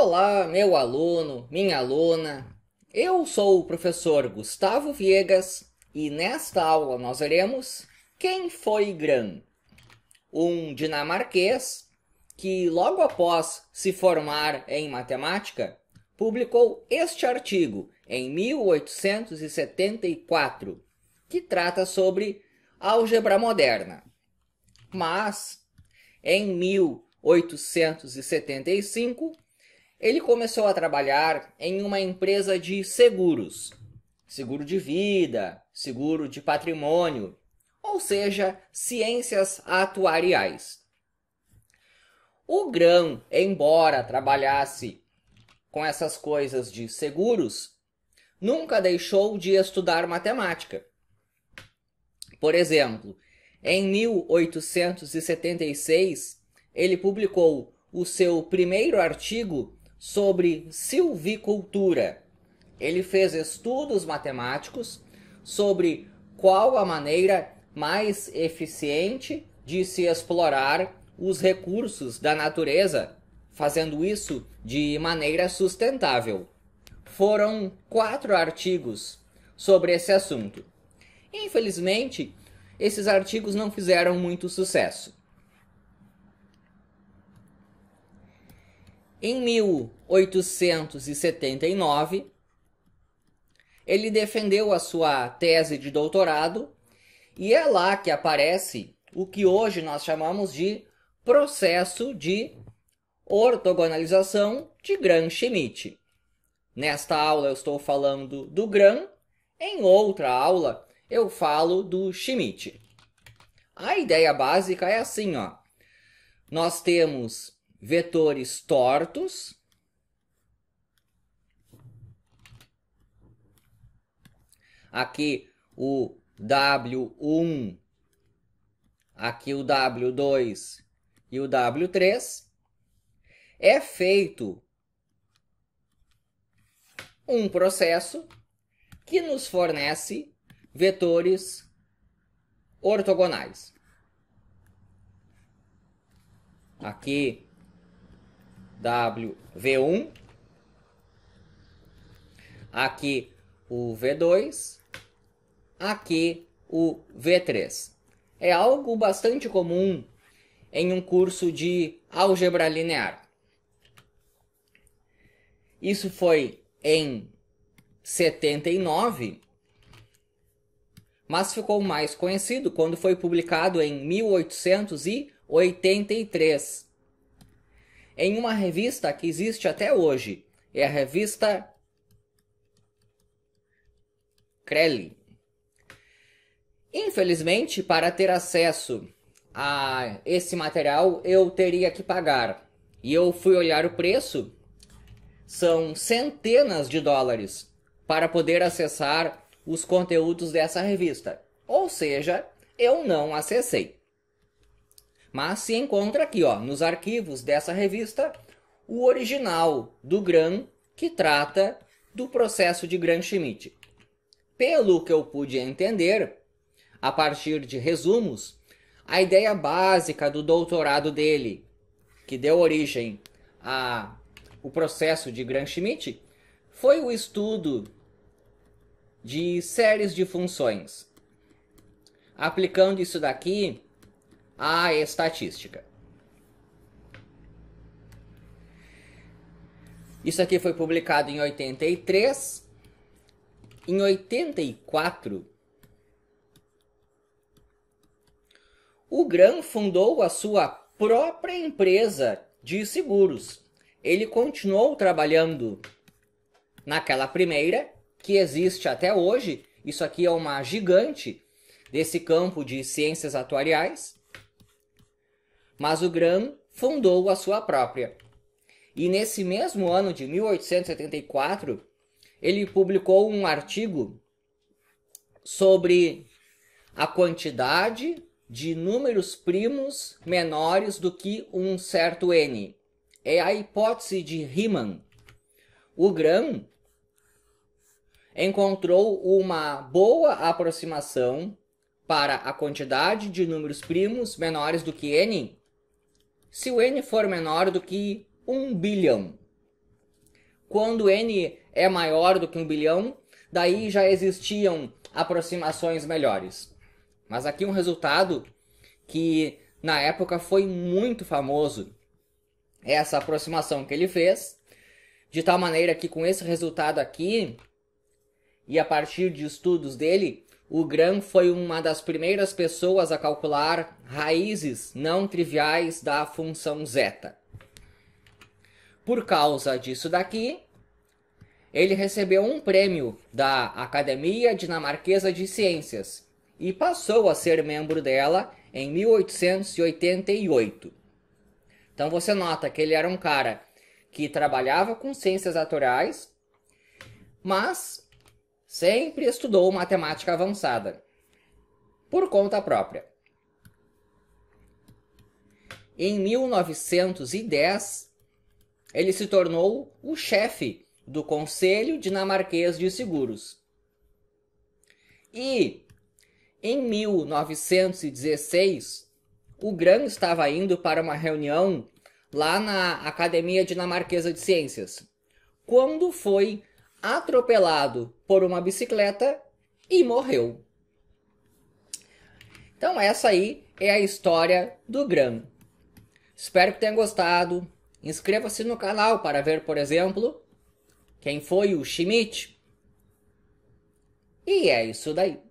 Olá, meu aluno, minha aluna. Eu sou o professor Gustavo Viegas e nesta aula nós veremos quem foi Gran, um dinamarquês que logo após se formar em matemática publicou este artigo em 1874 que trata sobre álgebra moderna. Mas em 1875 ele começou a trabalhar em uma empresa de seguros, seguro de vida, seguro de patrimônio, ou seja, ciências atuariais. O Grão, embora trabalhasse com essas coisas de seguros, nunca deixou de estudar matemática. Por exemplo, em 1876, ele publicou o seu primeiro artigo sobre silvicultura. Ele fez estudos matemáticos sobre qual a maneira mais eficiente de se explorar os recursos da natureza, fazendo isso de maneira sustentável. Foram quatro artigos sobre esse assunto. Infelizmente, esses artigos não fizeram muito sucesso. Em 1879, ele defendeu a sua tese de doutorado e é lá que aparece o que hoje nós chamamos de processo de ortogonalização de Gram-Schmidt. Nesta aula eu estou falando do Gram, em outra aula eu falo do Schmidt. A ideia básica é assim, ó. Nós temos vetores tortos aqui o W1, aqui o W2 e o W3, é feito um processo que nos fornece vetores ortogonais. Aqui W1. Aqui o V2. Aqui o V3. É algo bastante comum em um curso de álgebra linear. Isso foi em 79, mas ficou mais conhecido quando foi publicado em 1883 em uma revista que existe até hoje. É a revista Crelli. Infelizmente, para ter acesso a esse material, eu teria que pagar. E eu fui olhar o preço, são centenas de dólares para poder acessar os conteúdos dessa revista. Ou seja, eu não acessei. Mas se encontra aqui, ó, nos arquivos dessa revista, o original do Gran que trata do processo de Gran-Schmidt. Pelo que eu pude entender, a partir de resumos, a ideia básica do doutorado dele, que deu origem ao processo de Gran-Schmidt, foi o estudo de séries de funções. Aplicando isso daqui a estatística. Isso aqui foi publicado em 83. Em 84, o Gran fundou a sua própria empresa de seguros. Ele continuou trabalhando naquela primeira, que existe até hoje. Isso aqui é uma gigante desse campo de ciências atuariais mas o Graham fundou a sua própria. E nesse mesmo ano de 1874, ele publicou um artigo sobre a quantidade de números primos menores do que um certo n. É a hipótese de Riemann. O Gram encontrou uma boa aproximação para a quantidade de números primos menores do que n se o n for menor do que 1 bilhão. Quando n é maior do que 1 bilhão, daí já existiam aproximações melhores. Mas aqui um resultado que na época foi muito famoso é essa aproximação que ele fez, de tal maneira que com esse resultado aqui e a partir de estudos dele, o Gram foi uma das primeiras pessoas a calcular raízes não triviais da função zeta. Por causa disso daqui, ele recebeu um prêmio da Academia Dinamarquesa de Ciências e passou a ser membro dela em 1888. Então você nota que ele era um cara que trabalhava com ciências atorais, mas sempre estudou matemática avançada, por conta própria. Em 1910, ele se tornou o chefe do Conselho Dinamarquês de Seguros. E, em 1916, o Gran estava indo para uma reunião lá na Academia Dinamarquesa de Ciências, quando foi atropelado por uma bicicleta e morreu. Então essa aí é a história do Gram. Espero que tenha gostado. Inscreva-se no canal para ver, por exemplo, quem foi o Schmidt. E é isso daí.